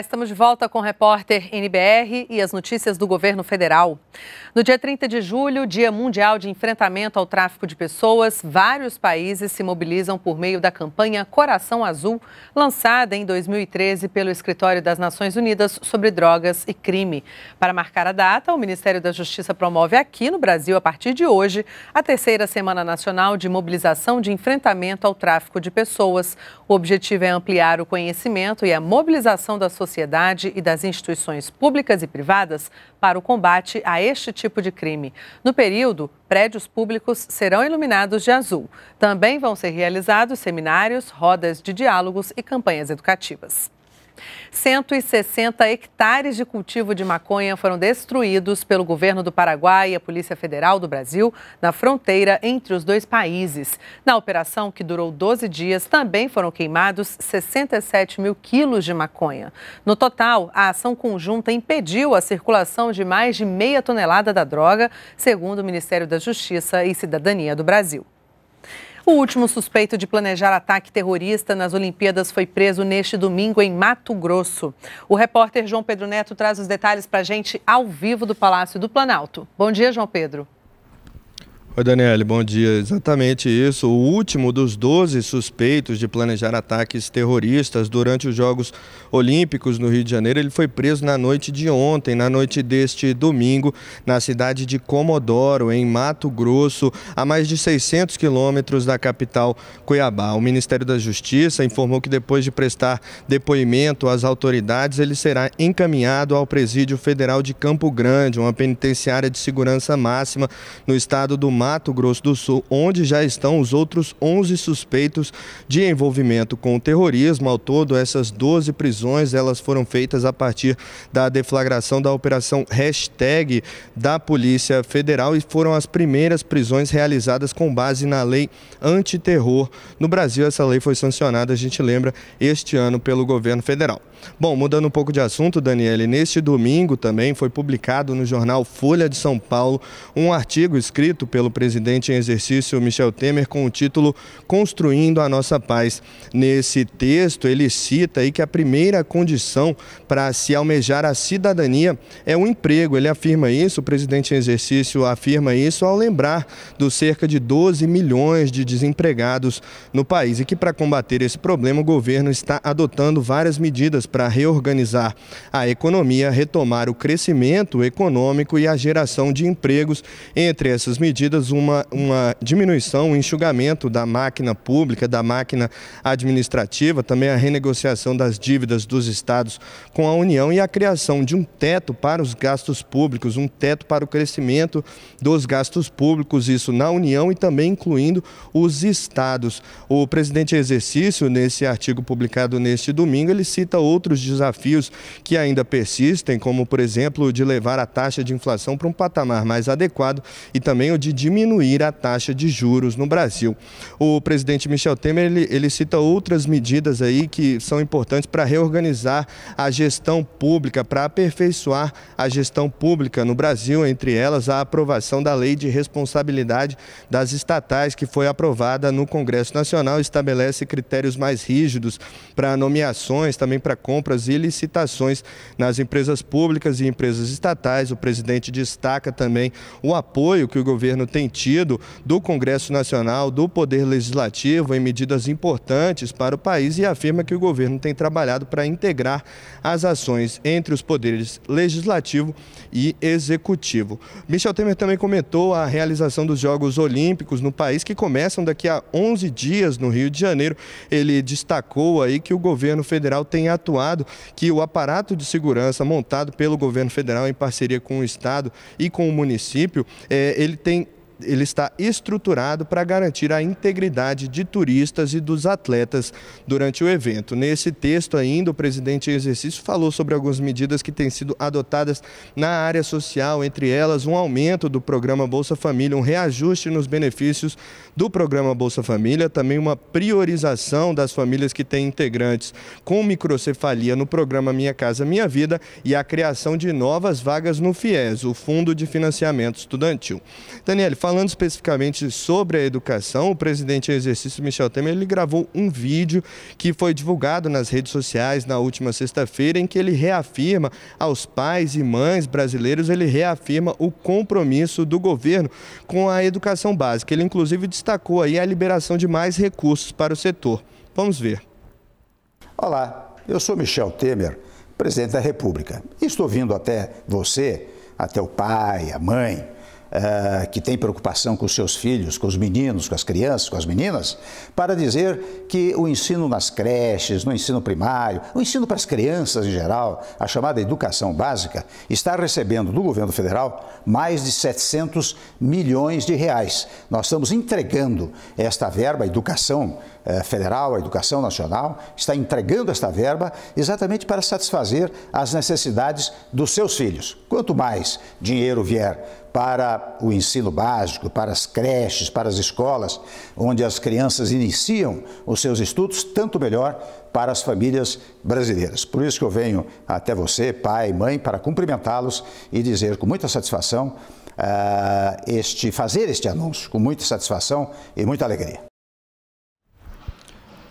estamos de volta com o repórter NBR e as notícias do governo federal. No dia 30 de julho, Dia Mundial de Enfrentamento ao Tráfico de Pessoas, vários países se mobilizam por meio da campanha Coração Azul, lançada em 2013 pelo Escritório das Nações Unidas sobre Drogas e Crime. Para marcar a data, o Ministério da Justiça promove aqui no Brasil, a partir de hoje, a terceira Semana Nacional de Mobilização de Enfrentamento ao Tráfico de Pessoas, o objetivo é ampliar o conhecimento e a mobilização da sociedade e das instituições públicas e privadas para o combate a este tipo de crime. No período, prédios públicos serão iluminados de azul. Também vão ser realizados seminários, rodas de diálogos e campanhas educativas. 160 hectares de cultivo de maconha foram destruídos pelo governo do Paraguai e a Polícia Federal do Brasil na fronteira entre os dois países. Na operação, que durou 12 dias, também foram queimados 67 mil quilos de maconha. No total, a ação conjunta impediu a circulação de mais de meia tonelada da droga, segundo o Ministério da Justiça e Cidadania do Brasil. O último suspeito de planejar ataque terrorista nas Olimpíadas foi preso neste domingo em Mato Grosso. O repórter João Pedro Neto traz os detalhes para a gente ao vivo do Palácio do Planalto. Bom dia, João Pedro. Oi, Daniele, bom dia. Exatamente isso. O último dos 12 suspeitos de planejar ataques terroristas durante os Jogos Olímpicos no Rio de Janeiro, ele foi preso na noite de ontem, na noite deste domingo, na cidade de Comodoro, em Mato Grosso, a mais de 600 quilômetros da capital Cuiabá. O Ministério da Justiça informou que depois de prestar depoimento às autoridades, ele será encaminhado ao Presídio Federal de Campo Grande, uma penitenciária de segurança máxima no estado do Mato Mato Grosso do Sul, onde já estão os outros 11 suspeitos de envolvimento com o terrorismo. Ao todo, essas 12 prisões elas foram feitas a partir da deflagração da operação hashtag da Polícia Federal e foram as primeiras prisões realizadas com base na lei antiterror. No Brasil, essa lei foi sancionada, a gente lembra, este ano pelo governo federal. Bom, mudando um pouco de assunto, Daniele, neste domingo também foi publicado no jornal Folha de São Paulo um artigo escrito pelo presidente em exercício Michel Temer com o título Construindo a Nossa Paz. Nesse texto, ele cita aí que a primeira condição para se almejar a cidadania é o emprego. Ele afirma isso, o presidente em exercício afirma isso ao lembrar dos cerca de 12 milhões de desempregados no país e que para combater esse problema o governo está adotando várias medidas para reorganizar a economia, retomar o crescimento econômico e a geração de empregos. Entre essas medidas, apenas uma, uma diminuição, um enxugamento da máquina pública, da máquina administrativa, também a renegociação das dívidas dos estados com a União e a criação de um teto para os gastos públicos, um teto para o crescimento dos gastos públicos, isso na União e também incluindo os estados. O presidente exercício, nesse artigo publicado neste domingo, ele cita outros desafios que ainda persistem, como, por exemplo, de levar a taxa de inflação para um patamar mais adequado e também o de diminuir diminuir a taxa de juros no Brasil. O presidente Michel Temer ele, ele cita outras medidas aí que são importantes para reorganizar a gestão pública, para aperfeiçoar a gestão pública no Brasil, entre elas a aprovação da Lei de Responsabilidade das Estatais, que foi aprovada no Congresso Nacional, estabelece critérios mais rígidos para nomeações, também para compras e licitações nas empresas públicas e empresas estatais. O presidente destaca também o apoio que o governo tem sentido do Congresso Nacional, do Poder Legislativo em medidas importantes para o país e afirma que o governo tem trabalhado para integrar as ações entre os poderes legislativo e executivo. Michel Temer também comentou a realização dos Jogos Olímpicos no país que começam daqui a 11 dias no Rio de Janeiro. Ele destacou aí que o governo federal tem atuado, que o aparato de segurança montado pelo governo federal em parceria com o estado e com o município, é, ele tem ele está estruturado para garantir a integridade de turistas e dos atletas durante o evento. Nesse texto ainda, o presidente em exercício falou sobre algumas medidas que têm sido adotadas na área social, entre elas um aumento do programa Bolsa Família, um reajuste nos benefícios do programa Bolsa Família, também uma priorização das famílias que têm integrantes com microcefalia no programa Minha Casa Minha Vida e a criação de novas vagas no FIES, o Fundo de Financiamento Estudantil. Daniele, falando especificamente sobre a educação, o presidente em exercício Michel Temer ele gravou um vídeo que foi divulgado nas redes sociais na última sexta-feira em que ele reafirma aos pais e mães brasileiros, ele reafirma o compromisso do governo com a educação básica. Ele inclusive destacou aí a liberação de mais recursos para o setor. Vamos ver. Olá, eu sou Michel Temer, presidente da República. E estou vindo até você, até o pai, a mãe, eh, que tem preocupação com os seus filhos, com os meninos, com as crianças, com as meninas, para dizer que o ensino nas creches, no ensino primário, o ensino para as crianças em geral, a chamada educação básica, está recebendo do governo federal mais de 700 milhões de reais. Nós estamos entregando esta verba, a educação eh, federal, a educação nacional, está entregando esta verba exatamente para satisfazer as necessidades dos seus filhos. Quanto mais dinheiro vier para o ensino básico, para as creches, para as escolas, onde as crianças iniciam os seus estudos, tanto melhor para as famílias brasileiras. Por isso que eu venho até você, pai e mãe, para cumprimentá-los e dizer com muita satisfação uh, este fazer este anúncio, com muita satisfação e muita alegria.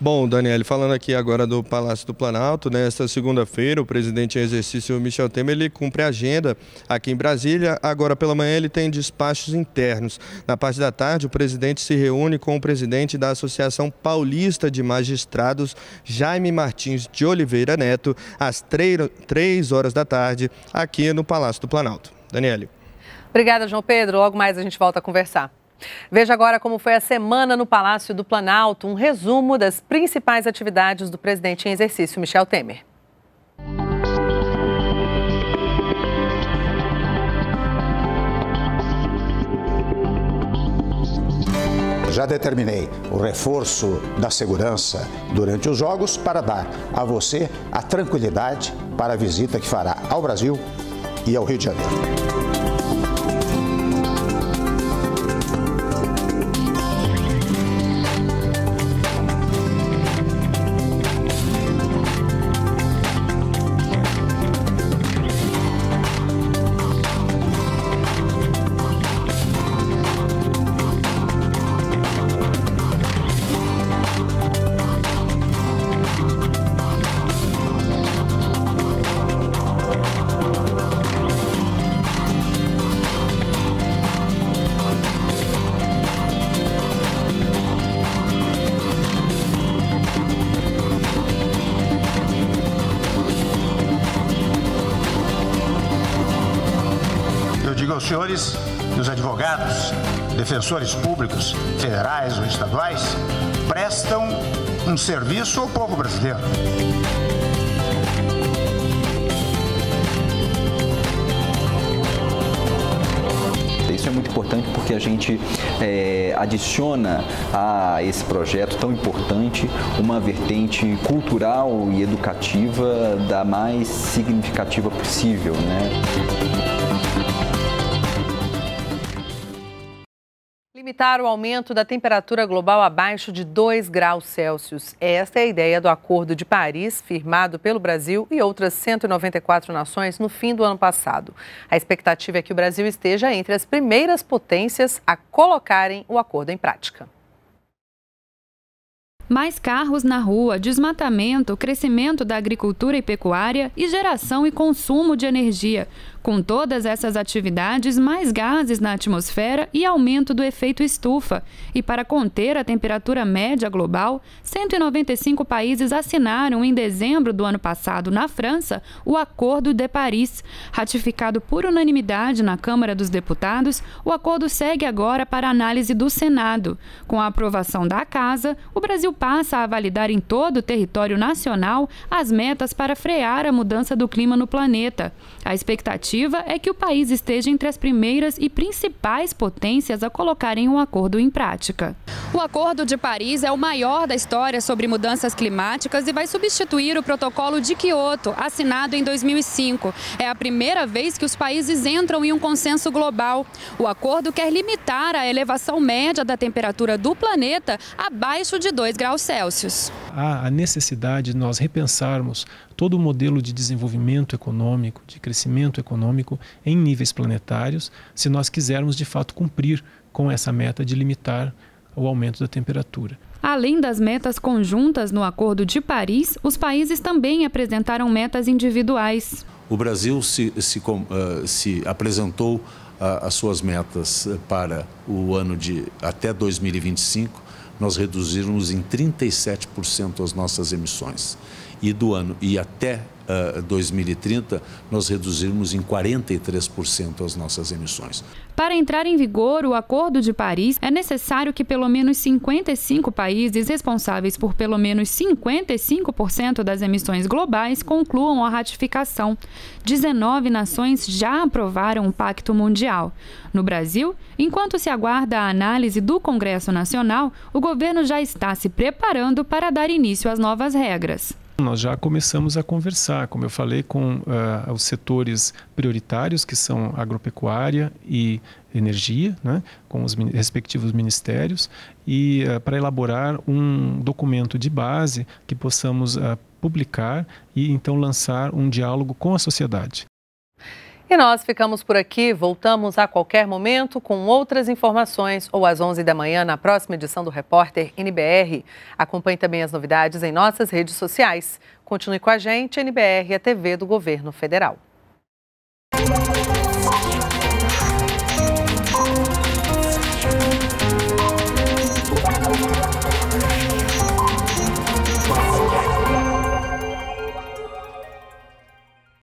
Bom, Daniel, falando aqui agora do Palácio do Planalto, nesta né, segunda-feira, o presidente em exercício Michel Temer ele cumpre a agenda aqui em Brasília. Agora pela manhã ele tem despachos internos. Na parte da tarde, o presidente se reúne com o presidente da Associação Paulista de Magistrados, Jaime Martins de Oliveira Neto, às três horas da tarde, aqui no Palácio do Planalto. Daniele. Obrigada, João Pedro. Logo mais a gente volta a conversar. Veja agora como foi a semana no Palácio do Planalto, um resumo das principais atividades do presidente em exercício, Michel Temer. Já determinei o reforço da segurança durante os Jogos para dar a você a tranquilidade para a visita que fará ao Brasil e ao Rio de Janeiro. senhores e os advogados, defensores públicos, federais ou estaduais, prestam um serviço ao povo brasileiro. Isso é muito importante porque a gente é, adiciona a esse projeto tão importante uma vertente cultural e educativa da mais significativa possível. Né? limitar o aumento da temperatura global abaixo de 2 graus Celsius. Esta é a ideia do Acordo de Paris, firmado pelo Brasil e outras 194 nações no fim do ano passado. A expectativa é que o Brasil esteja entre as primeiras potências a colocarem o acordo em prática. Mais carros na rua, desmatamento, crescimento da agricultura e pecuária e geração e consumo de energia. Com todas essas atividades, mais gases na atmosfera e aumento do efeito estufa. E para conter a temperatura média global, 195 países assinaram em dezembro do ano passado na França o Acordo de Paris. Ratificado por unanimidade na Câmara dos Deputados, o acordo segue agora para análise do Senado. Com a aprovação da Casa, o Brasil passa a validar em todo o território nacional as metas para frear a mudança do clima no planeta. A expectativa expectativa é que o país esteja entre as primeiras e principais potências a colocarem o um acordo em prática. O Acordo de Paris é o maior da história sobre mudanças climáticas e vai substituir o Protocolo de Quioto, assinado em 2005. É a primeira vez que os países entram em um consenso global. O acordo quer limitar a elevação média da temperatura do planeta abaixo de 2 graus Celsius. Há a necessidade de nós repensarmos todo o modelo de desenvolvimento econômico, de crescimento econômico econômico em níveis planetários, se nós quisermos de fato cumprir com essa meta de limitar o aumento da temperatura. Além das metas conjuntas no Acordo de Paris, os países também apresentaram metas individuais. O Brasil se, se, eh, se apresentou eh, as suas metas eh, para o ano de até 2025, nós reduzirmos em 37% as nossas emissões e do ano e até uh, ah, 2030 nós reduzirmos em 43% as nossas emissões. Para entrar em vigor o Acordo de Paris, é necessário que pelo menos 55 países responsáveis por pelo menos 55% das emissões globais concluam a ratificação. 19 nações já aprovaram o Pacto Mundial. No Brasil, enquanto se aguarda a análise do Congresso Nacional, o governo já está se preparando para dar início às novas regras. Nós já começamos a conversar, como eu falei, com uh, os setores prioritários, que são agropecuária e energia, né, com os respectivos ministérios, e uh, para elaborar um documento de base que possamos uh, publicar e então lançar um diálogo com a sociedade. E nós ficamos por aqui, voltamos a qualquer momento com outras informações ou às 11 da manhã na próxima edição do Repórter NBR. Acompanhe também as novidades em nossas redes sociais. Continue com a gente, NBR, a TV do Governo Federal.